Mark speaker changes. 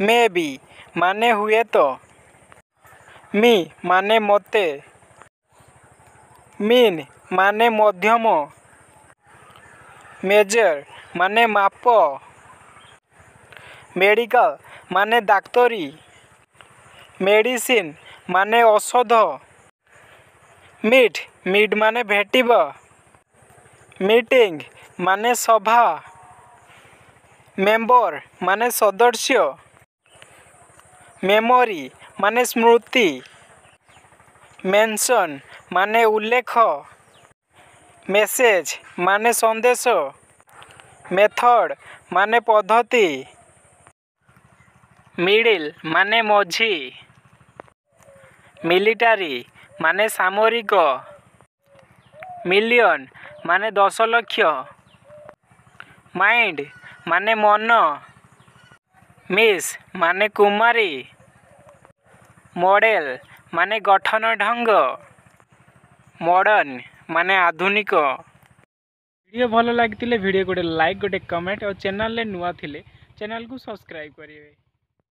Speaker 1: may be माने हुए तो मी माने ମୋତେ ମିନ୍ ମାନେ ମଧ୍ୟମ ମେଜର୍ ମାନେ ମାପ ମେଡ଼ିକାଲ ମାନେ ଡାକ୍ତରୀ ମେଡ଼ିସିନ୍ ମାନେ ଔଷଧ ମିଟ୍ ମିଟ୍ ମାନେ ଭେଟିବ ମିଟିଂ ମାନେ ସଭା ମେମ୍ବର ମାନେ ସଦସ୍ୟ মেমোরি মানে স্মৃতি মেনশন মানে উল্লেখ মেসেজ মানে সন্দেশ মেথড মানে পদ্ধতি মিডিল মানে মঝি মিলিটারি মানে সামরিক মিলিয়ন মানে দশ লক্ষ মাইন্ড মানে মন ମିସ୍ ମାନେ କୁମାରୀ ମଡ଼େଲ୍ ମାନେ ଗଠନ ଢଙ୍ଗ ମଡ଼ର୍ଣ୍ଣ ମାନେ ଆଧୁନିକ ଭିଡ଼ିଓ ଭଲ ଲାଗିଥିଲେ ଭିଡ଼ିଓ ଗୋଟେ ଲାଇକ୍ ଗୋଟେ କମେଣ୍ଟ ଆଉ ଚ୍ୟାନେଲ୍ରେ ନୂଆ ଥିଲେ ଚ୍ୟାନେଲ୍କୁ ସବସ୍କ୍ରାଇବ୍ କରିବେ